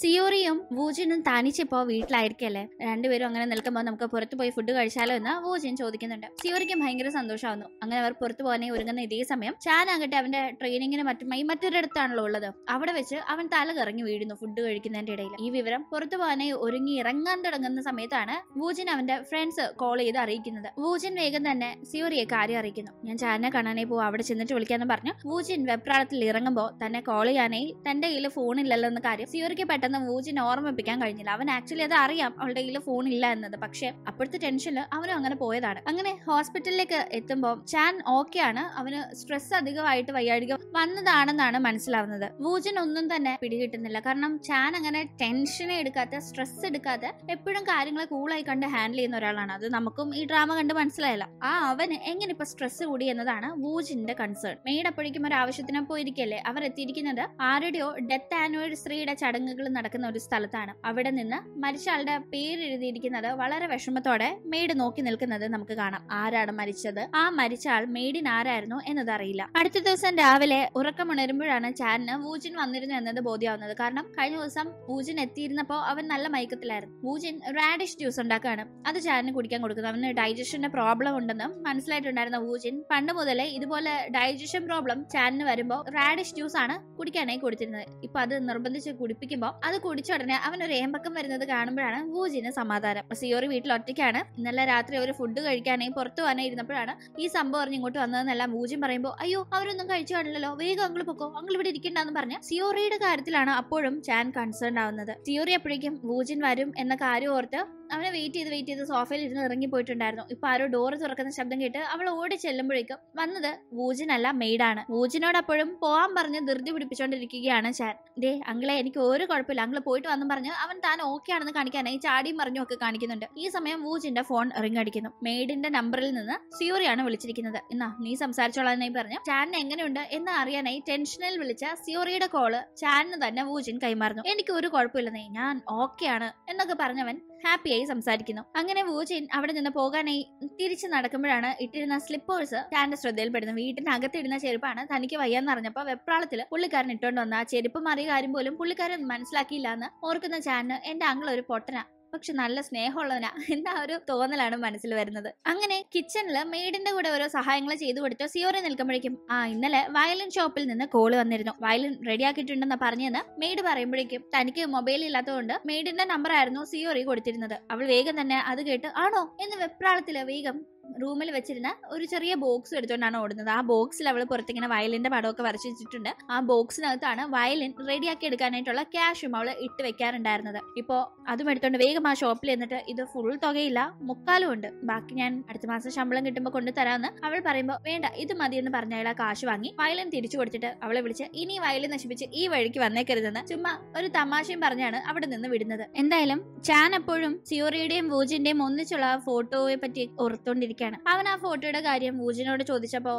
സിയോറിയും വൂജിനും തനിച്ചിപ്പോ വീട്ടിലായിരിക്കല്ലേ രണ്ടുപേരും അങ്ങനെ നിൽക്കുമ്പോൾ നമുക്ക് പുറത്തു പോയി ഫുഡ് കഴിച്ചാലോ എന്ന് വൂജിൻ ചോദിക്കുന്നുണ്ട് സിയോറിക്കും ഭയങ്കര സന്തോഷമാവുന്നു അങ്ങനെ അവർ പുറത്തു പോകാനേ ഒരുങ്ങുന്ന ഇതേ സമയം ചാൻ ആകട്ടെ അവന്റെ ട്രെയിനിങ്ങിന് മറ്റുമായി മറ്റൊരിടത്താണല്ലോ ഉള്ളത് അവിടെ വെച്ച് അവൻ തല കറങ്ങി വീഴുന്നു ഫുഡ് കഴിക്കുന്നതിന്റെ ഇടയിൽ ഈ വിവരം പുറത്തു പോകാനായി ഒരുങ്ങി ഇറങ്ങാൻ തുടങ്ങുന്ന സമയത്താണ് വൂജിൻ അവന്റെ ഫ്രണ്ട്സ് കോൾ ചെയ്ത് അറിയിക്കുന്നത് വൂജിൻ വേഗം തന്നെ സിയോറിയെ കാര്യം അറിയിക്കുന്നു ഞാൻ ചാനെ കാണാനേ പോകും അവിടെ ചെന്നിട്ട് വിളിക്കാന്ന് പറഞ്ഞു വൂജിൻ വെപ്രാളത്തിൽ ഇറങ്ങുമ്പോൾ തന്നെ കോൾ ചെയ്യാനായി തന്റെ കയ്യിൽ ഫോണില്ലല്ലോ എന്ന കാര്യം സിയോറിക്ക് പെട്ടെന്ന് വൂജിനെ ഓർമ്മിപ്പിക്കാൻ കഴിഞ്ഞില്ല അവൻ ആക്ച്വലി അത് അറിയാം അവളുടെ കയ്യിൽ ഫോൺ ഇല്ല എന്നത് പക്ഷേ അപ്പോഴത്തെ ടെൻഷനിൽ അവനും അങ്ങനെ പോയതാണ് അങ്ങനെ ഹോസ്പിറ്റലിലേക്ക് എത്തുമ്പോൾ ചാൻ ഓക്കെ ആണ് അവന് സ്ട്രെസ് അധികമായിട്ട് വയ്യാഴിക വന്നതാണെന്നാണ് മനസ്സിലാവുന്നത് വൂജൻ ഒന്നും തന്നെ പിടികിട്ടുന്നില്ല കാരണം ചാൻ അങ്ങനെ ടെൻഷനെ എടുക്കാത്ത സ്ട്രെസ് എടുക്കാതെ എപ്പോഴും കാര്യങ്ങളെ കൂളായി കണ്ട് ഹാൻഡിൽ ചെയ്യുന്ന ഒരാളാണ് അത് നമുക്കും ഈ ഡ്രാമ കണ്ട് മനസ്സിലായല്ലോ ആ അവന് എങ്ങനെ ഇപ്പൊ സ്ട്രെസ് കൂടി എന്നതാണ് വൂജിന്റെ കൺസേൺ മെയ്ഡ് അപ്പോഴേക്കും ഒരു ആവശ്യത്തിന് പോയിരിക്കല്ലേ അവർ എത്തിയിരിക്കുന്നത് ആരുടെയോ ഡെത്ത് ആനിവേഴ്സറിയുടെ ചടങ്ങുകൾ നടക്കുന്ന ഒരു സ്ഥലത്താണ് അവിടെ നിന്ന് മരിച്ച ആളുടെ പേര് എഴുതിയിരിക്കുന്നത് വളരെ വിഷമത്തോടെ മെയ്ഡ് നോക്കി നിൽക്കുന്നത് നമുക്ക് കാണാം ആരാണ് മരിച്ചത് ആ മരിച്ച ആൾ മെയ്ഡിൻ ആരായിരുന്നു എന്നത് അറിയില്ല അടുത്ത ദിവസം രാവിലെ ഉറക്കമുണരുമ്പോഴാണ് ചാനിന് വൂജിൻ വന്നിരുന്നു എന്നത് ബോധ്യമാവുന്നത് കാരണം കഴിഞ്ഞ ദിവസം വൂജിൻ എത്തിയിരുന്നപ്പോൾ അവൻ നല്ല മയക്കത്തിലായിരുന്നു വൂജിൻ റാഡിഷ് ജ്യൂസ് ഉണ്ടാക്കുകയാണ് അത് ചാനിന് കുടിക്കാൻ കൊടുക്കുന്നു അവന് ഡൈജഷന്റെ പ്രോബ്ലം ഉണ്ടെന്നും മനസ്സിലായിട്ടുണ്ടായിരുന്ന വൂജിൻ പണ്ട് മുതലേ ഇതുപോലെ ഡൈജഷൻ പ്രോബ്ലം ചാനിന് വരുമ്പോൾ റാഡിഷ് ജ്യൂസ് ആണ് കുടിക്കാനായി കൊടുത്തിരുന്നത് ഇപ്പൊ അത് നിർബന്ധിച്ച് കുടിപ്പിക്കുമ്പോൾ അത് കുടിച്ച ഉടനെ ഒരു ഏമ്പക്കം വരുന്നത് കാണുമ്പോഴാണ് വൂജിന് സമാധാനം സിയോറി വീട്ടിൽ ഒറ്റയ്ക്കാണ് ഇന്നലെ രാത്രി അവർ ഫുഡ് കഴിക്കാനായി പുറത്തു പോകാനായി ഇരുന്നപ്പോഴാണ് ഈ സംഭവം അറിഞ്ഞ് ഇങ്ങോട്ട് വന്നതെന്നെല്ലാം വൂജിൻ പറയുമ്പോൾ അയ്യോ അവരൊന്നും കഴിച്ചു കാണില്ലല്ലോ വേഗം അങ്കിൾ പൊക്കോ അങ്കിൾ ഇവിടെ ഇരിക്കണ്ടെന്ന് പറഞ്ഞ സിയോറിയുടെ കാര്യത്തിലാണ് അപ്പോഴും ചാൻ കൺസേൺ ആവുന്നത് സിയോറി അപ്പോഴേക്കും വൂജിൻ വരും എന്ന കാര്യം ഓർത്ത് അവനെ വെയിറ്റ് ചെയ്ത് വെയിറ്റ് ചെയ്ത് സോഫയിൽ ഇരുന്ന് പോയിട്ടുണ്ടായിരുന്നു ഇപ്പൊ ആരോ ഡോറ് തുറക്കുന്ന ശബ്ദം കേട്ട് അവൾ ഓടി ചെല്ലുമ്പോഴേക്കും വന്നത് വൂജിനല്ല മെയ്ഡാണ് വൂജിനോട് അപ്പോഴും പോവാൻ പറഞ്ഞ് ധൃതി പിടിപ്പിച്ചോണ്ടിരിക്കുകയാണ് ഷാൻ ദേ അങ്കിളെ എനിക്ക് ഒരു കുഴപ്പമില്ല അങ്ങള് പോയിട്ട് വന്നു പറഞ്ഞ് അവൻ താൻ ഓക്കെ ആണെന്ന് കാണിക്കാനായി ചാടിയും പറഞ്ഞു ഒക്കെ കാണിക്കുന്നുണ്ട് ഈ സമയം വൂജിന്റെ ഫോൺ റിംഗ് അടിക്കുന്നു മെയ്ഡിന്റെ നമ്പറിൽ നിന്ന് സിയോറിയാണ് വിളിച്ചിരിക്കുന്നത് എന്നാ നീ സംസാരിച്ചോളാനായി പറഞ്ഞു ചാൻ എങ്ങനെയുണ്ട് എന്ന് അറിയാനായി ടെൻഷനിൽ വിളിച്ച സിയോറിയുടെ കോള് ചാനിന് തന്നെ വൂജിൻ കൈമാറുന്നു എനിക്ക് ഒരു കുഴപ്പമില്ലെന്നേ ഞാൻ ഓക്കെ ആണ് എന്നൊക്കെ പറഞ്ഞവൻ ഹാപ്പിയായി സംസാരിക്കുന്നു അങ്ങനെ വൂചിൻ അവിടെ നിന്ന് പോകാനായി തിരിച്ചു നടക്കുമ്പോഴാണ് ഇട്ടിരുന്ന സ്ലിപ്പേഴ്സ് താന്റെ ശ്രദ്ധയിൽപ്പെടുന്നത് വീട്ടിനകത്തിടുന്ന ചെരുപ്പാണ് തനിക്ക് വയ്യാന്ന് അറിഞ്ഞപ്പോൾ വെപ്രാളത്തിൽ പുള്ളിക്കാരൻ ഇട്ടുകൊണ്ട് വന്ന ചെരുപ്പ് മാറിയ കാര്യം പോലും പുള്ളിക്കാരൻ മനസ്സിലാക്കിയില്ല എന്ന് ഓർക്കുന്ന ചാനന് എന്റെ അങ്കിൾ ഒരു പൊട്ടന പക്ഷെ നല്ല സ്നേഹമുള്ളവനാ എന്ന ഒരു തോന്നലാണ് മനസ്സിൽ വരുന്നത് അങ്ങനെ കിച്ചണിൽ മെയ്ഡിന്റെ കൂടെ ഓരോ സഹായങ്ങൾ ചെയ്തു കൊടുത്ത് സിയോറി നിൽക്കുമ്പോഴേക്കും ആ ഇന്നലെ വയലിൻ ഷോപ്പിൽ നിന്ന് കോള് വന്നിരുന്നു വയലിൻ റെഡിയാക്കിയിട്ടുണ്ടെന്ന് പറഞ്ഞെന്ന് മെയ്ഡ് പറയുമ്പോഴേക്കും തനിക്ക് മൊബൈൽ ഇല്ലാത്തതുകൊണ്ട് മെയ്ഡിന്റെ നമ്പർ ആയിരുന്നു സിയോറി കൊടുത്തിരുന്നത് അവൾ വേഗം തന്നെ അത് കേട്ട് ആണോ എന്ന് വെപ്രാളത്തില് വേഗം റൂമിൽ വെച്ചിരുന്ന ഒരു ചെറിയ ബോക്സ് എടുത്തുകൊണ്ടാണ് ഓടുന്നത് ആ ബോക്സിൽ അവൾ പുറത്തിങ്ങനെ വയലിന്റെ പടമൊക്കെ വരച്ച് വെച്ചിട്ടുണ്ട് ആ ബോക്സിനകത്താണ് വയലിൻ റെഡിയാക്കി എടുക്കാനായിട്ടുള്ള ക്യാഷും അവൾ ഇട്ട് വെക്കാറുണ്ടായിരുന്നത് ഇപ്പോ അതും എടുത്തോണ്ട് വേഗം ആ ഷോപ്പിൽ എന്നിട്ട് ഇത് ഫുൾ തുകയില്ല മുക്കാലും ഉണ്ട് ബാക്കി ഞാൻ അടുത്ത മാസം ശമ്പളം കിട്ടുമ്പോൾ കൊണ്ടുതരാമെന്ന് അവൾ പറയുമ്പോൾ വേണ്ട ഇത് മതി എന്ന് പറഞ്ഞ അയാൾ കാശ് വാങ്ങി വയലിൻ തിരിച്ചു കൊടുത്തിട്ട് അവളെ വിളിച്ച് ഇനി വയലിൻ നശിപ്പിച്ച് ഈ വഴിക്ക് വന്നേക്കരുതെന്ന് ചുമ്മാ ഒരു തമാശയും പറഞ്ഞാണ് അവിടെ നിന്ന് വിടുന്നത് എന്തായാലും ചാൻ എപ്പോഴും സിയോറിയുടെയും വൂജിന്റെയും ഒന്നിച്ചുള്ള ഫോട്ടോയെ പറ്റി ഓർത്തോണ്ടിരിക്കും ഇരിക്കുകയാണ് അവൻ ആ ഫോട്ടോയുടെ കാര്യം ചോദിച്ചപ്പോ ചോദിച്ചപ്പോൾ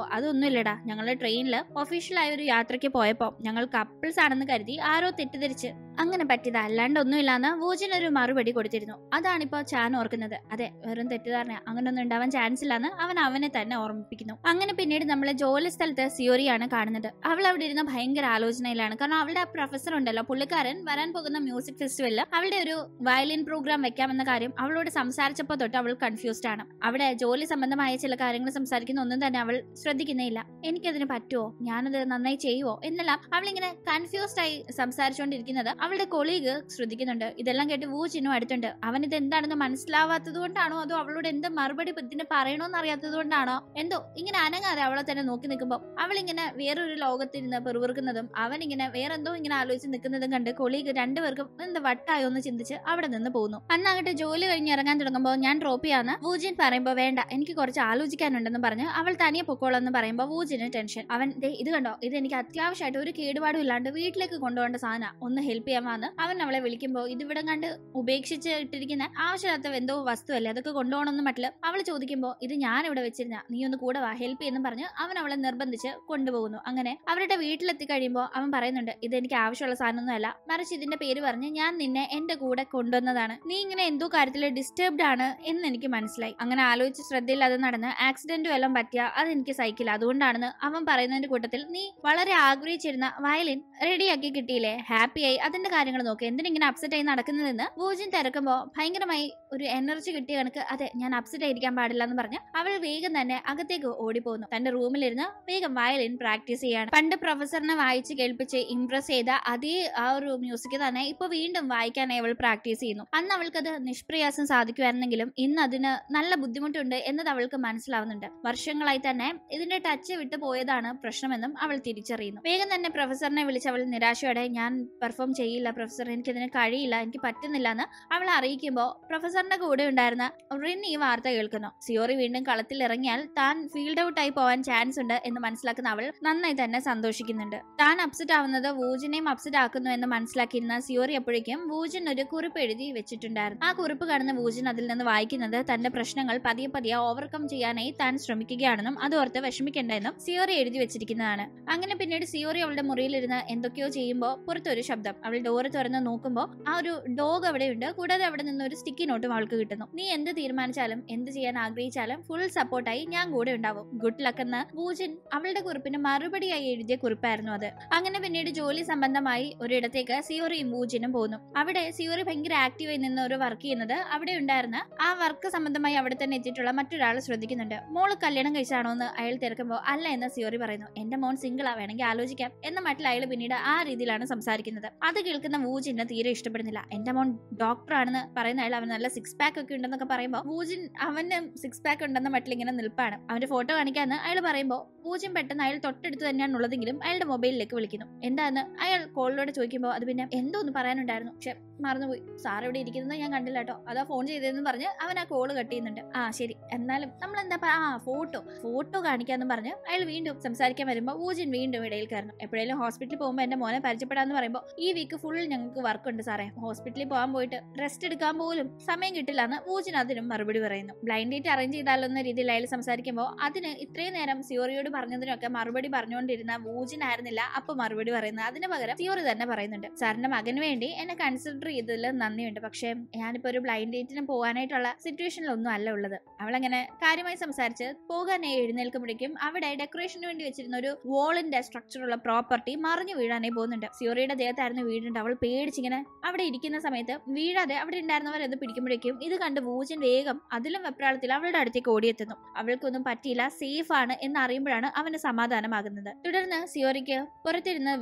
ഇല്ലടാ ഞങ്ങളുടെ ട്രെയിനിൽ ഒഫീഷ്യലായ ഒരു യാത്രയ്ക്ക് പോയപ്പോൾ ഞങ്ങൾ കപ്പിൾസ് ആണെന്ന് കരുതി ആരോ തെറ്റിദ്ധരിച്ച് അങ്ങനെ പറ്റിയത് അല്ലാണ്ട് ഒന്നുമില്ലാന്ന് ഒരു മറുപടി കൊടുത്തിരുന്നു അതാണിപ്പോ ചാൻ ഓർക്കുന്നത് അതെ വെറും തെറ്റിദ്ധാരണ അങ്ങനൊന്നും ഉണ്ടാവാൻ ചാൻസ് ഇല്ലാന്ന് അവൻ അവനെ തന്നെ ഓർമ്മിപ്പിക്കുന്നു അങ്ങനെ പിന്നീട് നമ്മളെ ജോലി സ്ഥലത്ത് സിയോറിയാണ് കാണുന്നത് അവൾ അവിടെ ഇരുന്ന ഭയങ്കര ആലോചനയിലാണ് കാരണം അവളുടെ ആ പ്രൊഫസർ ഉണ്ടല്ലോ പുള്ളിക്കാരൻ വരാൻ പോകുന്ന മ്യൂസിക് ഫെസ്റ്റിവലിൽ അവളുടെ ഒരു വയലിൻ പ്രോഗ്രാം വെക്കാമെന്ന കാര്യം അവളോട് സംസാരിച്ചപ്പോ തൊട്ട് അവൾ കൺഫ്യൂസ്ഡ് ആണ് അവിടെ ജോലി സംബന്ധമായ ചില കാര്യങ്ങൾ സംസാരിക്കുന്ന ഒന്നും തന്നെ അവൾ ശ്രദ്ധിക്കുന്നേയില്ല എനിക്കതിന് പറ്റുമോ ഞാനത് നന്നായി ചെയ്യുവോ എന്നെല്ലാം അവളിങ്ങനെ കൺഫ്യൂസ്ഡ് ആയി സംസാരിച്ചുകൊണ്ടിരിക്കുന്നത് അവളുടെ കൊളീഗ് ശ്രദ്ധിക്കുന്നുണ്ട് ഇതെല്ലാം കേട്ട് വൂ ചിന്നു അടുത്തുണ്ട് അവൻ ഇത് എന്താണെന്ന് മനസ്സിലാവാത്തത് കൊണ്ടാണോ അതോ അവളോട് എന്ത് മറുപടി ഇതിന് പറയണോന്ന് അറിയാത്തത് കൊണ്ടാണോ എന്തോ ഇങ്ങനെ അനങ്ങാതെ അവളെ തന്നെ നോക്കി നിൽക്കുമ്പോൾ അവളിങ്ങനെ വേറൊരു നിന്ന് പെറുവിറുക്കുന്നതും അവൻ ഇങ്ങനെ വേറെന്തോ ഇങ്ങനെ ആലോചിച്ച് നിൽക്കുന്നതും കണ്ട് കൊളീഗ് രണ്ടുപേർക്കും എന്ത് വട്ടായോ എന്ന് ചിന്തിച്ച് അവിടെ നിന്ന് പോകുന്നു അന്നാകട്ടെ ജോലി കഴിഞ്ഞ് ഇറങ്ങാൻ തുടങ്ങുമ്പോൾ ഞാൻ ഡ്രോപ്പ് ചെയ്യാന്ന് വൂജിൻ പറയുമ്പോൾ വേണ്ട എനിക്ക് കുറച്ച് ആലോചിക്കാനുണ്ടെന്ന് പറഞ്ഞ് അവൾ തനിയെ പൊക്കോളെന്ന് പറയുമ്പോൾ വൂജിന് ടെൻഷൻ അവൻ ഇത് കണ്ടോ ഇത് എനിക്ക് അത്യാവശ്യമായിട്ട് ഒരു കേടുപാടും ഇല്ലാണ്ട് വീട്ടിലേക്ക് കൊണ്ടുപോകേണ്ട സാധനം ഒന്ന് ഹെൽപ്പ് ചെയ്യാൻ വന്ന് അവൻ അവളെ വിളിക്കുമ്പോൾ ഇതിവിടെ കണ്ട് ഉപേക്ഷിച്ച് ഇട്ടിരിക്കുന്ന ആവശ്യമില്ലാത്ത എന്തോ വസ്തുവല്ലേ അതൊക്കെ കൊണ്ടുപോകണമെന്ന് മട്ടില് അവൾ ചോദിക്കുമ്പോൾ ഇത് ഞാൻ ഇവിടെ വെച്ചിരുന്ന നീ ഒന്ന് കൂടെ വാ ഹെൽപ്പ് ചെയ്യുന്നു പറഞ്ഞ് അവൻ അവളെ നിർബന്ധിച്ച് കൊണ്ടുപോകുന്നു അങ്ങനെ അവരുടെ വീട്ടിലെത്തി കഴിയുമ്പോൾ അവൻ പറയുന്നുണ്ട് ഇത് എനിക്ക് ആവശ്യമുള്ള സാധനമൊന്നുമല്ല മറിച്ച് ഇതിന്റെ പേര് പറഞ്ഞ് ഞാൻ നിന്നെ എന്റെ കൂടെ കൊണ്ടുവന്നതാണ് നീ ഇങ്ങനെ എന്തോ കാര്യത്തിൽ ഡിസ്റ്റർബ്ഡ് ആണ് എന്ന് എനിക്ക് മനസ്സിലായി അങ്ങനെ ആലോചിച്ച് ശ്രദ്ധയില്ലാതെ നടന്ന് ആക്സിഡന്റും എല്ലാം പറ്റിയ അത് എനിക്ക് സൈക്കിൾ അതുകൊണ്ടാണെന്ന് അവൻ പറയുന്നതിന്റെ കൂട്ടത്തിൽ നീ വളരെ ആഗ്രഹിച്ചിരുന്ന വയലിൻ റെഡിയാക്കി കിട്ടിയില്ലേ ഹാപ്പിയായി അതിന്റെ ഭൂജിന്റെ കാര്യങ്ങൾ നോക്കി എന്തിനാ ഇങ്ങനെ അപ്സെറ്റ് ആയി നടക്കുന്നതെന്ന് പൂജൻ തിരക്കുമ്പോൾ ഭയങ്കരമായി ഒരു എനർജി കിട്ടിയ കണക്ക് അതെ ഞാൻ അപ്സെറ്റ് ആയിരിക്കാൻ പാടില്ല എന്ന് പറഞ്ഞ് അവൾ വേഗം തന്നെ അകത്തേക്ക് ഓടിപ്പോകുന്നു തന്റെ റൂമിലിരുന്ന് വേഗം വയലിൻ പ്രാക്ടീസ് ചെയ്യാണ് പണ്ട് പ്രൊഫസറിനെ വായിച്ച് കേൾപ്പിച്ച് ഇംപ്രസ് ചെയ്ത അതേ ആ ഒരു മ്യൂസിക് തന്നെ ഇപ്പൊ വീണ്ടും വായിക്കാനായി അവൾ പ്രാക്ടീസ് ചെയ്യുന്നു അന്ന് അവൾക്കത് നിഷ്പ്രയാസം സാധിക്കുമായിരുന്നെങ്കിലും ഇന്ന് അതിന് നല്ല ബുദ്ധിമുട്ടുണ്ട് എന്നത് അവൾക്ക് മനസ്സിലാവുന്നുണ്ട് വർഷങ്ങളായി തന്നെ ഇതിന്റെ ടച്ച് വിട്ടു പോയതാണ് പ്രശ്നമെന്നും അവൾ തിരിച്ചറിയുന്നു വേഗം തന്നെ പ്രൊഫസറിനെ വിളിച്ച് അവൾ നിരാശയോടെ ഞാൻ പെർഫോം ചെയ്യും കഴിയില്ല പ്രൊഫസർ എനിക്കതിന് കഴിയില്ല എനിക്ക് പറ്റുന്നില്ല എന്ന് അവൾ അറിയിക്കുമ്പോൾ പ്രൊഫസറിന്റെ കൂടെ ഉണ്ടായിരുന്ന റിൻ ഈ വാർത്ത കേൾക്കുന്നു സിയോറി വീണ്ടും കളത്തിൽ ഇറങ്ങിയാൽ താൻ ഫീൽഡ് ഔട്ടായി പോവാൻ ചാൻസ് ഉണ്ട് എന്ന് മനസ്സിലാക്കുന്ന അവൾ നന്നായി തന്നെ സന്തോഷിക്കുന്നുണ്ട് താൻ അപ്സെറ്റ് ആവുന്നത് വൂജിനെയും അപ്സെറ്റ് ആക്കുന്നു എന്ന് മനസ്സിലാക്കിയിരുന്ന സിയോറി അപ്പോഴേക്കും വൂജിൻ ഒരു കുറിപ്പ് എഴുതി വെച്ചിട്ടുണ്ടായിരുന്നു ആ കുറിപ്പ് കാണുന്ന വൂജിൻ അതിൽ നിന്ന് വായിക്കുന്നത് തന്റെ പ്രശ്നങ്ങൾ പതിയെ പതിയെ ഓവർകം ചെയ്യാനായി താൻ ശ്രമിക്കുകയാണെന്നും ഓർത്ത് വിഷമിക്കേണ്ടെന്നും സിയോറി എഴുതി വെച്ചിരിക്കുന്നതാണ് അങ്ങനെ പിന്നീട് സിയോറി അവളുടെ മുറിയിലിരുന്ന് എന്തൊക്കെയോ ചെയ്യുമ്പോൾ പുറത്തൊരു ശബ്ദം അവൾ ഡോറ് തുറന്ന് നോക്കുമ്പോൾ ആ ഒരു ഡോഗ് അവിടെയുണ്ട് കൂടാതെ അവിടെ നിന്ന് ഒരു സ്റ്റിക്കി നോട്ടും അവൾക്ക് കിട്ടുന്നു നീ എന്ത് തീരുമാനിച്ചാലും എന്ത് ചെയ്യാൻ ആഗ്രഹിച്ചാലും ഫുൾ സപ്പോർട്ടായി ഞാൻ കൂടെ ഉണ്ടാവും ഗുഡ് ലക്ക് എന്ന് പൂജൻ അവളുടെ കുറിപ്പിന് മറുപടിയായി എഴുതിയ കുറിപ്പായിരുന്നു അത് അങ്ങനെ പിന്നീട് ജോലി സംബന്ധമായി ഒരിടത്തേക്ക് സിയോറിയും പൂജനും പോകുന്നു അവിടെ സിയോറി ഭയങ്കര ആക്റ്റീവായി നിന്ന് ഒരു വർക്ക് ചെയ്യുന്നത് അവിടെ ഉണ്ടായിരുന്ന ആ വർക്ക് സംബന്ധമായി അവിടെ തന്നെ എത്തിയിട്ടുള്ള മറ്റൊരാൾ ശ്രദ്ധിക്കുന്നുണ്ട് മോള് കല്യാണം കഴിച്ചാണോ എന്ന് അയാൾ തിരക്കുമ്പോൾ അല്ല എന്ന് സിയോറി പറയുന്നു എന്റെ മോൻ സിംഗിളാ വേണമെങ്കിൽ ആലോചിക്കാം എന്ന മട്ടിൽ അയാൾ പിന്നീട് ആ രീതിയിലാണ് സംസാരിക്കുന്നത് അത് നിൽക്കുന്ന വൂജിൻ തീരെ ഇഷ്ടപ്പെടുന്നില്ല എന്റെ മോൻ ഡോക്ടറാണെന്ന് പറയുന്ന അയാൾ അവൻ നല്ല സിക്സ് പാക്ക് ഒക്കെ ഉണ്ടെന്നൊക്കെ പറയുമ്പോൾ വൂജിൻ അവന് സിക്സ് പാക്ക് ഉണ്ടെന്ന മട്ടിൽ ഇങ്ങനെ നിൽപ്പാണ് അവന്റെ ഫോട്ടോ കാണിക്കാന്ന് അയാൾ പറയുമ്പോൾ വൂജിൻ പെട്ടെന്ന് അയാൾ തൊട്ടടുത്ത് തന്നെയാണ് ഉള്ളതെങ്കിലും അയാളുടെ മൊബൈലിലേക്ക് വിളിക്കുന്നു എന്താന്ന് അയാൾ കോളിലൂടെ ചോദിക്കുമ്പോൾ അത് പിന്നെ എന്തോ ഒന്ന് പറയാനുണ്ടായിരുന്നു പക്ഷെ മറന്നുപോയി സാർ ഇവിടെ ഇരിക്കുന്നത് ഞാൻ കണ്ടില്ല കേട്ടോ അതാ ഫോൺ ചെയ്തതെന്ന് പറഞ്ഞ് അവൻ ആ കോള് കട്ട് ചെയ്യുന്നുണ്ട് ആ ശരി എന്നാലും നമ്മൾ എന്താ ആ ഫോട്ടോ ഫോട്ടോ കാണിക്കാന്ന് പറഞ്ഞ് അയാൾ വീണ്ടും സംസാരിക്കാൻ വരുമ്പോൾ ഊജിൻ വീണ്ടും ഇടയിൽ കയറണം എപ്പോഴേലും ഹോസ്പിറ്റലിൽ പോകുമ്പോൾ എന്റെ മോനെ പരിചയപ്പെടാന്ന് പറയുമ്പോൾ ഈ വീക്ക് ഫുൾ ഞങ്ങൾക്ക് വർക്ക് ഉണ്ട് സാറേ ഹോസ്പിറ്റലിൽ പോകാൻ പോയിട്ട് റെസ്റ്റ് എടുക്കാൻ പോലും സമയം കിട്ടില്ല എന്ന് ഊജിൻ അതിനും മറുപടി പറയുന്നു ബ്ലൈൻഡ് ഡേറ്റ് അറേഞ്ച് ചെയ്താലോ എന്ന രീതിയിൽ അയാൾ സംസാരിക്കുമ്പോൾ അതിന് ഇത്രയും നേരം സിയോറിയോട് പറഞ്ഞതിനൊക്കെ മറുപടി പറഞ്ഞുകൊണ്ടിരുന്ന ഊജിൻ ആയിരുന്നില്ല അപ്പോൾ മറുപടി പറയുന്നത് അതിന് പകരം സിയോറി തന്നെ പറയുന്നുണ്ട് സാറിന്റെ മകന് വേണ്ടി എന്നെ കൺസിഡർ ചെയ്തതിൽ നന്ദിയുണ്ട് പക്ഷേ ഞാനിപ്പോൾ ഒരു ബ്ലൈൻഡ് ഡേറ്റിന് പോകാനായിട്ടുള്ള സിറ്റുവേഷനിലൊന്നും അല്ല ഉള്ളത് അവളങ്ങനെ കാര്യമായി സംസാരിച്ച് പോകാനായി എഴുന്നേൽക്കുമ്പോഴേക്കും അവിടെ ഡെക്കറേഷന് വേണ്ടി വെച്ചിരുന്ന ഒരു വോളിന്റെ സ്ട്രക്ചറുള്ള പ്രോപ്പർട്ടി മറിഞ്ഞു വീഴാനായി പോകുന്നുണ്ട് സിയോറിയുടെ ദേഹത്തായിരുന്നു വീടുണ്ട് അവൾ പേടിച്ചിങ്ങനെ അവിടെ ഇരിക്കുന്ന സമയത്ത് വീഴാതെ അവിടെ ഉണ്ടായിരുന്നവരെ അത് പിടിക്കുമ്പോഴേക്കും ഇത് കണ്ട് വൂജൻ വേഗം അതിലും വെപ്രാളത്തിൽ അവളുടെ അടുത്തേക്ക് ഓടിയെത്തുന്നു അവൾക്കൊന്നും പറ്റിയില്ല സേഫ് ആണ് എന്ന് അറിയുമ്പോഴാണ് അവന് സമാധാനമാകുന്നത് തുടർന്ന് സിയോറിക്ക് പുറത്തിരുന്ന്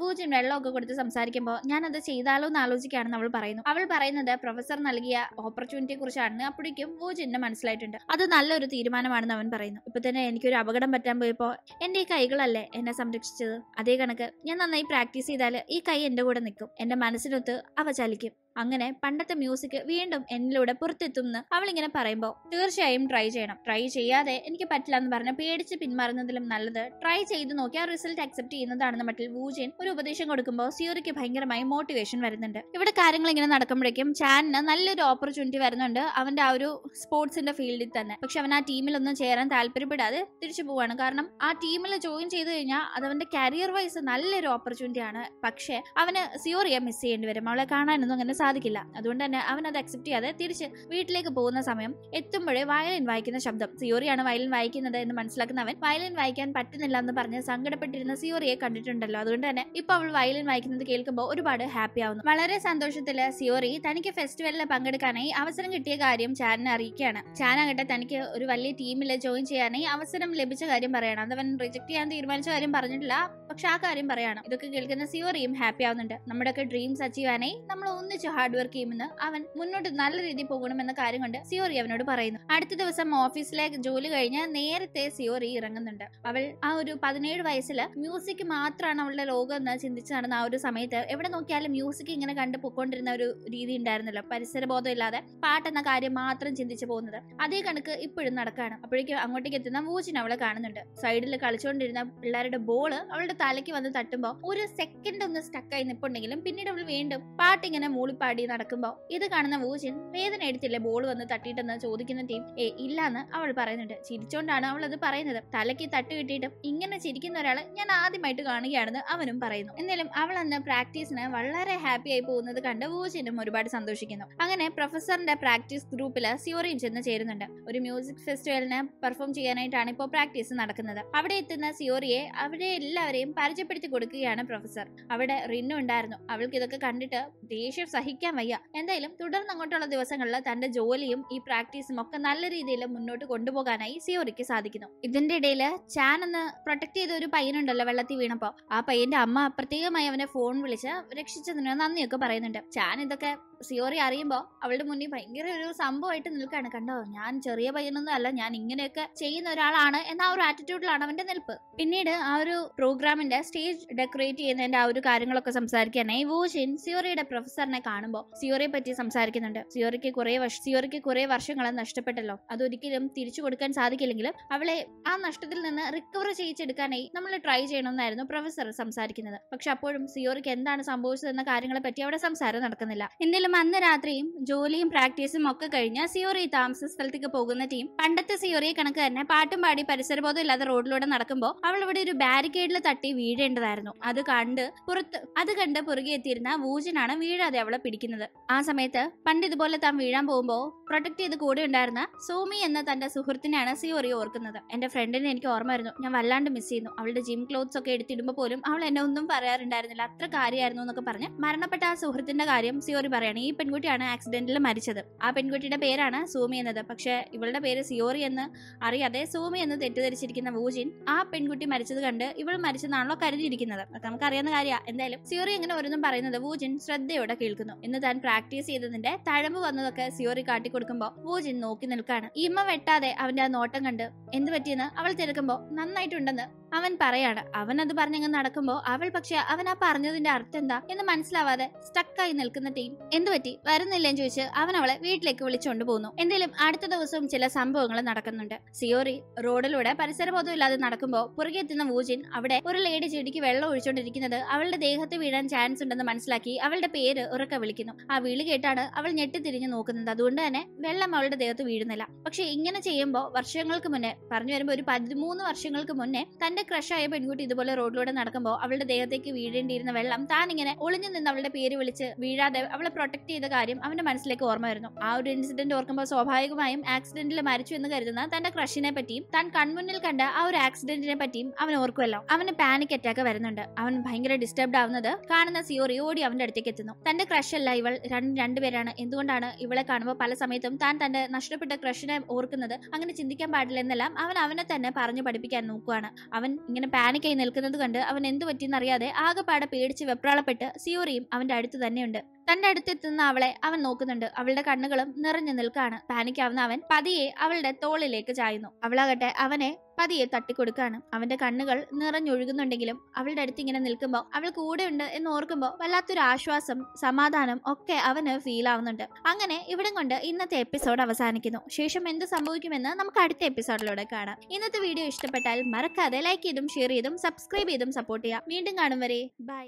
വൂജൻ വെള്ളമൊക്കെ കൊടുത്ത് സംസാരിക്കുമ്പോൾ ഞാനത് ചെയ്താലോ എന്ന് ആലോചിക്കുകയാണ് ആണെന്ന് അവൾ പറയുന്നു അവൾ പറയുന്നത് പ്രൊഫസർ നൽകിയ ഓപ്പർച്യൂണിറ്റിയെ കുറിച്ചാണ് അപ്പോഴേക്കും വൂജിന് മനസ്സിലായിട്ടുണ്ട് അത് നല്ലൊരു തീരുമാനമാണെന്ന് അവൻ പറയുന്നു ഇപ്പൊ തന്നെ എനിക്കൊരു അപകടം പറ്റാൻ പോയപ്പോ എന്റെ ഈ കൈകളല്ലേ എന്നെ സംരക്ഷിച്ചത് അതേ കണക്ക് ഞാൻ നന്നായി പ്രാക്ടീസ് ചെയ്താൽ ഈ കൈ എന്റെ കൂടെ നിൽക്കും എന്റെ മനസ്സിനൊത്ത് അവ ചലിക്കും അങ്ങനെ പണ്ടത്തെ മ്യൂസിക് വീണ്ടും എന്നിലൂടെ പുറത്തെത്തുമെന്ന് ഇങ്ങനെ പറയുമ്പോൾ തീർച്ചയായും ട്രൈ ചെയ്യണം ട്രൈ ചെയ്യാതെ എനിക്ക് പറ്റില്ല എന്ന് പറഞ്ഞ പേടിച്ച് പിന്മാറുന്നതിലും നല്ലത് ട്രൈ ചെയ്ത് നോക്കി ആ റിസൾട്ട് അക്സെപ്റ്റ് ചെയ്യുന്നതാണെന്ന് മട്ടിൽ വൂജൻ ഒരു ഉപദേശം കൊടുക്കുമ്പോൾ സിയോറിക്ക് ഭയങ്കരമായി മോട്ടിവേഷൻ വരുന്നുണ്ട് ഇവിടെ കാര്യങ്ങൾ ഇങ്ങനെ നടക്കുമ്പോഴേക്കും ചാനിന് നല്ലൊരു ഓപ്പർച്യൂണിറ്റി വരുന്നുണ്ട് അവന്റെ ആ ഒരു സ്പോർട്സിന്റെ ഫീൽഡിൽ തന്നെ പക്ഷെ അവൻ ആ ടീമിലൊന്നും ചേരാൻ താല്പര്യപ്പെടാതെ തിരിച്ചു പോവാണ് കാരണം ആ ടീമിൽ ജോയിൻ ചെയ്തു കഴിഞ്ഞാൽ അത് അവന്റെ കരിയർ വൈസ് നല്ലൊരു ഓപ്പർച്യൂണിറ്റി ആണ് പക്ഷെ അവന് സിയോറിയ മിസ് ചെയ്യേണ്ടി വരും അവളെ കാണാനൊന്നും അങ്ങനെ സാധിക്കില്ല അതുകൊണ്ട് തന്നെ അവൻ അത് അക്സെപ്റ്റ് ചെയ്യാതെ തിരിച്ച് വീട്ടിലേക്ക് പോകുന്ന സമയം എത്തുമ്പോഴേ വയലിൻ വായിക്കുന്ന ശബ്ദം സിയോറിയാണ് വയലിൻ വായിക്കുന്നത് എന്ന് മനസ്സിലാക്കുന്ന അവൻ വയലിൻ വായിക്കാൻ പറ്റുന്നില്ല എന്ന് പറഞ്ഞ് സങ്കടപ്പെട്ടിരുന്ന സിയോറിയെ കണ്ടിട്ടുണ്ടല്ലോ അതുകൊണ്ട് തന്നെ ഇപ്പൊ അവൾ വയലിൻ വായിക്കുന്നത് കേൾക്കുമ്പോൾ ഒരുപാട് ഹാപ്പി ആവുന്നു വളരെ സന്തോഷത്തില് സിയോറി തനിക്ക് ഫെസ്റ്റിവലിൽ പങ്കെടുക്കാനായി അവസരം കിട്ടിയ കാര്യം ചാനിനെ അറിയിക്കുകയാണ് ചാനാകട്ടെ തനിക്ക് ഒരു വലിയ ടീമിൽ ജോയിൻ ചെയ്യാനായി അവസരം ലഭിച്ച കാര്യം പറയണം അവൻ റിജക്ട് ചെയ്യാൻ തീരുമാനിച്ച കാര്യം പറഞ്ഞിട്ടില്ല പക്ഷെ ആ കാര്യം പറയണം ഇതൊക്കെ കേൾക്കുന്ന സിയോറിയും ഹാപ്പി ആവുന്നുണ്ട് നമ്മുടെയൊക്കെ ഡ്രീംസ് അച്ചീവ് ആനായി നമ്മൾ ഒന്നിച്ച് ഹാർഡ് വർക്ക് ചെയ്യുമെന്ന് അവൻ മുന്നോട്ട് നല്ല രീതിയിൽ പോകണമെന്ന കാര്യം കൊണ്ട് സിയോറി അവനോട് പറയുന്നു അടുത്ത ദിവസം ഓഫീസിലേക്ക് ജോലി കഴിഞ്ഞ് നേരത്തെ സിയോറി ഇറങ്ങുന്നുണ്ട് അവൾ ആ ഒരു പതിനേഴ് വയസ്സിൽ മ്യൂസിക് മാത്രമാണ് അവളുടെ ലോകം എന്ന് ചിന്തിച്ചു നടന്ന ആ ഒരു സമയത്ത് എവിടെ നോക്കിയാലും മ്യൂസിക് ഇങ്ങനെ കണ്ട് പൊക്കോണ്ടിരുന്ന ഒരു രീതി ഉണ്ടായിരുന്നല്ലോ പരിസരബോധം ഇല്ലാതെ പാട്ടെന്ന കാര്യം മാത്രം ചിന്തിച്ചു പോകുന്നത് അതേ കണക്ക് ഇപ്പോഴും നടക്കാണ് അപ്പോഴേക്കും അങ്ങോട്ടേക്ക് എത്തുന്ന മൂച്ചിന് അവളെ കാണുന്നുണ്ട് സൈഡിൽ കളിച്ചുകൊണ്ടിരുന്ന പിള്ളേരുടെ ബോള് അവളുടെ തലയ്ക്ക് വന്ന് തട്ടുമ്പോൾ ഒരു സെക്കൻഡ് ഒന്ന് സ്റ്റക്കായി നിപ്പുണ്ടെങ്കിലും പിന്നീട് അവൾ വീണ്ടും പാട്ടിങ്ങനെ മൂളി പാടി നടക്കുമ്പോൾ ഇത് കാണുന്ന വൂജിൻ വേദന എടുത്തില്ലേ ബോൾ വന്ന് തട്ടിയിട്ടെന്ന് ചോദിക്കുന്ന ടീം ഏ ഇല്ലാന്ന് അവൾ പറയുന്നുണ്ട് ചിരിച്ചോണ്ടാണ് അവൾ അത് പറയുന്നത് തലയ്ക്ക് തട്ട് കിട്ടിയിട്ടും ഇങ്ങനെ ചിരിക്കുന്ന ഒരാൾ ഞാൻ ആദ്യമായിട്ട് കാണുകയാണെന്ന് അവനും പറയുന്നു എന്നാലും അവൾ അന്ന് പ്രാക്ടീസിന് വളരെ ഹാപ്പി ആയി പോകുന്നത് കണ്ട് വൂജിനും ഒരുപാട് സന്തോഷിക്കുന്നു അങ്ങനെ പ്രൊഫസറിന്റെ പ്രാക്ടീസ് ഗ്രൂപ്പില് സിയോറിയും ചെന്ന് ചേരുന്നുണ്ട് ഒരു മ്യൂസിക് ഫെസ്റ്റിവലിന് പെർഫോം ചെയ്യാനായിട്ടാണ് ഇപ്പോൾ പ്രാക്ടീസ് നടക്കുന്നത് അവിടെ എത്തുന്ന സിയോറിയെ അവിടെ എല്ലാവരെയും പരിചയപ്പെടുത്തി കൊടുക്കുകയാണ് പ്രൊഫസർ അവിടെ റിന്നു ഉണ്ടായിരുന്നു അവൾക്ക് ഇതൊക്കെ കണ്ടിട്ട് ദേഷ്യം സഹി സഹിക്കാൻ വയ്യ എന്തായാലും തുടർന്ന് അങ്ങോട്ടുള്ള ദിവസങ്ങളിൽ തന്റെ ജോലിയും ഈ പ്രാക്ടീസും ഒക്കെ നല്ല രീതിയിൽ മുന്നോട്ട് കൊണ്ടുപോകാനായി സിയോറിക്ക് സാധിക്കുന്നു ഇതിന്റെ ഇടയിൽ ചാൻ എന്ന് പ്രൊട്ടക്ട് ചെയ്ത ഒരു പയ്യനുണ്ടല്ലോ വെള്ളത്തിൽ വീണപ്പോ ആ പയ്യന്റെ അമ്മ പ്രത്യേകമായി അവനെ ഫോൺ വിളിച്ച് രക്ഷിച്ചതിന് നന്ദിയൊക്കെ പറയുന്നുണ്ട് ചാൻ ഇതൊക്കെ സിയോറി അറിയുമ്പോൾ അവളുടെ മുന്നിൽ ഭയങ്കര ഒരു സംഭവമായിട്ട് നിൽക്കാണ് കണ്ടോ ഞാൻ ചെറിയ പയ്യനൊന്നും അല്ല ഞാൻ ഇങ്ങനെയൊക്കെ ചെയ്യുന്ന ഒരാളാണ് എന്ന ആ ഒരു ആറ്റിറ്റ്യൂഡിലാണ് അവന്റെ നിൽപ്പ് പിന്നീട് ആ ഒരു പ്രോഗ്രാമിന്റെ സ്റ്റേജ് ഡെക്കറേറ്റ് ചെയ്യുന്നതിന്റെ ആ ഒരു കാര്യങ്ങളൊക്കെ സംസാരിക്കാനായി വൂഷിൻ സിയോറിയുടെ പ്രൊഫസറിനെ കാണുമ്പോൾ സിയോറിയെ പറ്റി സംസാരിക്കുന്നുണ്ട് സിയോറിക്ക് കുറെ സിയോറിക്ക് കുറെ വർഷങ്ങൾ നഷ്ടപ്പെട്ടല്ലോ അതൊരിക്കലും തിരിച്ചു കൊടുക്കാൻ സാധിക്കില്ലെങ്കിലും അവളെ ആ നഷ്ടത്തിൽ നിന്ന് റിക്കവർ ചെയ്യിച്ചെടുക്കാനായി നമ്മൾ ട്രൈ ചെയ്യണമെന്നായിരുന്നു പ്രൊഫസർ സംസാരിക്കുന്നത് പക്ഷെ അപ്പോഴും സിയോറിക്ക് എന്താണ് സംഭവിച്ചതെന്ന കാര്യങ്ങളെ പറ്റി അവിടെ സംസാരം നടക്കുന്നില്ല എന്തെങ്കിലും എന്തായാലും അന്ന് രാത്രിയും ജോലിയും പ്രാക്ടീസും ഒക്കെ കഴിഞ്ഞ് സിയോറി താമസ സ്ഥലത്തേക്ക് പോകുന്ന ടീം പണ്ടത്തെ സിയോറിയെ കണക്ക് തന്നെ പാട്ടും പാടി പരിസരബോധം ഇല്ലാതെ റോഡിലൂടെ നടക്കുമ്പോൾ അവൾ ഇവിടെ ഒരു ബാരിക്കേഡിൽ തട്ടി വീഴേണ്ടതായിരുന്നു അത് കണ്ട് പുറത്ത് അത് കണ്ട് പുറകെ എത്തിയിരുന്ന വൂജനാണ് വീഴാതെ അവളെ പിടിക്കുന്നത് ആ സമയത്ത് പണ്ട് ഇതുപോലെ താൻ വീഴാൻ പോകുമ്പോൾ പ്രൊട്ടക്ട് ചെയ്ത് കൂടെ ഉണ്ടായിരുന്ന സോമി എന്ന തന്റെ സുഹൃത്തിനെയാണ് സിയോറി ഓർക്കുന്നത് എന്റെ ഫ്രണ്ടിനെ എനിക്ക് ഓർമ്മയായിരുന്നു ഞാൻ വല്ലാണ്ട് മിസ് ചെയ്യുന്നു അവളുടെ ജിം ക്ലോത്ത്സ് ഒക്കെ എടുത്തിടുമ്പോൾ പോലും അവൾ എന്നെ ഒന്നും പറയാറുണ്ടായിരുന്നില്ല അത്ര കാര്യമായിരുന്നു എന്നൊക്കെ പറഞ്ഞ് മരണപ്പെട്ട ആ സുഹൃത്തിന്റെ കാര്യം സിയോറി പറയണേ ഈ പെൺകുട്ടിയാണ് ആക്സിഡന്റിൽ മരിച്ചത് ആ പെൺകുട്ടിയുടെ പേരാണ് സൂമി എന്നത് പക്ഷേ ഇവളുടെ പേര് സിയോറി എന്ന് അറിയാതെ സൂമി എന്ന് തെറ്റിദ്ധരിച്ചിരിക്കുന്ന വൂജിൻ ആ പെൺകുട്ടി മരിച്ചത് കണ്ട് ഇവൾ മരിച്ചതാണല്ലോ കരുതിയിരിക്കുന്നത് നമുക്ക് നമുക്കറിയാവുന്ന കാര്യമാണ് എന്തായാലും സിയോറി ഇങ്ങനെ ഓരോന്നും പറയുന്നത് വൂജിൻ ശ്രദ്ധയോടെ കേൾക്കുന്നു ഇന്ന് താൻ പ്രാക്ടീസ് ചെയ്തതിന്റെ തഴമ്പ് വന്നതൊക്കെ സിയോറി കാട്ടിക്കൊടുക്കുമ്പോൾ വൂജിൻ നോക്കി നിൽക്കാണ് ഇമ്മ വെട്ടാതെ അവന്റെ ആ നോട്ടം കണ്ട് എന്ത് പറ്റിയെന്ന് അവൾ തിരക്കുമ്പോൾ നന്നായിട്ടുണ്ടെന്ന് അവൻ പറയാണ് അവൻ അത് പറഞ്ഞങ്ങ് നടക്കുമ്പോൾ അവൾ പക്ഷെ അവൻ ആ പറഞ്ഞതിന്റെ അർത്ഥം എന്താ എന്ന് മനസ്സിലാവാതെ സ്റ്റക്കായി നിൽക്കുന്ന ടീം എന്തുപറ്റി വരുന്നില്ലെന്ന് ചോദിച്ച് അവൻ അവളെ വീട്ടിലേക്ക് വിളിച്ചുകൊണ്ട് പോകുന്നു എന്തേലും അടുത്ത ദിവസവും ചില സംഭവങ്ങൾ നടക്കുന്നുണ്ട് സിയോറി റോഡിലൂടെ പരിസരബോധമില്ലാതെ നടക്കുമ്പോൾ പുറകെ എത്തുന്ന വൂജിൻ അവിടെ ഒരു ലേഡി ചെടിക്ക് വെള്ളം ഒഴിച്ചുകൊണ്ടിരിക്കുന്നത് അവളുടെ ദേഹത്ത് വീഴാൻ ചാൻസ് ഉണ്ടെന്ന് മനസ്സിലാക്കി അവളുടെ പേര് ഉറക്ക വിളിക്കുന്നു ആ വിളി കേട്ടാണ് അവൾ ഞെട്ടിത്തിരിഞ്ഞ് നോക്കുന്നത് അതുകൊണ്ട് തന്നെ വെള്ളം അവളുടെ ദേഹത്ത് വീഴുന്നില്ല പക്ഷെ ഇങ്ങനെ ചെയ്യുമ്പോൾ വർഷങ്ങൾക്ക് മുന്നേ പറഞ്ഞു വരുമ്പോൾ ഒരു പതിമൂന്ന് വർഷങ്ങൾക്ക് മുന്നേ തന്റെ തന്റെ ക്രഷായ പെൺകുട്ടി ഇതുപോലെ റോഡിലൂടെ നടക്കുമ്പോൾ അവളുടെ ദേഹത്തേക്ക് വീഴേണ്ടിയിരുന്ന വെള്ളം താൻ ഇങ്ങനെ ഒളിഞ്ഞു നിന്ന് അവളുടെ പേര് വിളിച്ച് വീഴാതെ അവളെ പ്രൊട്ടക്ട് ചെയ്ത കാര്യം അവന്റെ മനസ്സിലേക്ക് ഓർമ്മ വരുന്നു ആ ഒരു ഇൻസിഡന്റ് ഓർക്കുമ്പോൾ സ്വാഭാവികമായും ആക്സിഡന്റിൽ മരിച്ചു എന്ന് കരുതുന്ന തന്റെ ക്രഷിനെ പറ്റിയും താൻ കൺമുന്നിൽ കണ്ട ആ ഒരു ആക്സിഡന്റിനെ പറ്റിയും അവൻ ഓർക്കുമല്ലോ അവന് പാനിക് അറ്റാക്ക് വരുന്നുണ്ട് അവൻ ഭയങ്കര ഡിസ്റ്റർബ്ഡ് ആവുന്നത് കാണുന്ന സിയോറി ഓടി അവന്റെ അടുത്തേക്ക് എത്തുന്നു തന്റെ ക്രഷല്ല ഇവൾ രണ്ട് രണ്ടുപേരാണ് എന്തുകൊണ്ടാണ് ഇവളെ കാണുമ്പോൾ പല സമയത്തും താൻ തന്റെ നഷ്ടപ്പെട്ട ക്രഷിനെ ഓർക്കുന്നത് അങ്ങനെ ചിന്തിക്കാൻ പാടില്ല എന്നെല്ലാം അവൻ അവനെ തന്നെ പറഞ്ഞു പഠിപ്പിക്കാൻ നോക്കുവാണ് അവൻ ഇങ്ങനെ പാനിക്കായി നിൽക്കുന്നത് കണ്ട് അവൻ എന്തു പറ്റിയെന്നറിയാതെ ആകെപ്പാടെ പേടിച്ച് വെപ്രാളപ്പെട്ട് സിയോറിയും അവന്റെ അടുത്ത് തന്നെയുണ്ട് തന്റെ അടുത്തെത്തുന്ന അവളെ അവൻ നോക്കുന്നുണ്ട് അവളുടെ കണ്ണുകളും നിറഞ്ഞു നിൽക്കാണ് പാനിക്കാവുന്ന അവൻ പതിയെ അവളുടെ തോളിലേക്ക് ചായുന്നു അവളാകട്ടെ അവനെ പതിയെ തട്ടിക്കൊടുക്കാണ് അവന്റെ കണ്ണുകൾ നിറഞ്ഞൊഴുകുന്നുണ്ടെങ്കിലും അവളുടെ അടുത്ത് ഇങ്ങനെ നിൽക്കുമ്പോൾ അവൾ കൂടെയുണ്ട് എന്ന് ഓർക്കുമ്പോൾ വല്ലാത്തൊരു ആശ്വാസം സമാധാനം ഒക്കെ അവന് ഫീൽ ആവുന്നുണ്ട് അങ്ങനെ ഇവിടം കൊണ്ട് ഇന്നത്തെ എപ്പിസോഡ് അവസാനിക്കുന്നു ശേഷം എന്ത് സംഭവിക്കുമെന്ന് നമുക്ക് അടുത്ത എപ്പിസോഡിലൂടെ കാണാം ഇന്നത്തെ വീഡിയോ ഇഷ്ടപ്പെട്ടാൽ മറക്കാതെ ലൈക്ക് ചെയ്തും ഷെയർ ചെയ്തും സബ്സ്ക്രൈബ് ചെയ്തും സപ്പോർട്ട് ചെയ്യാം വീണ്ടും കാണും വരെ ബൈ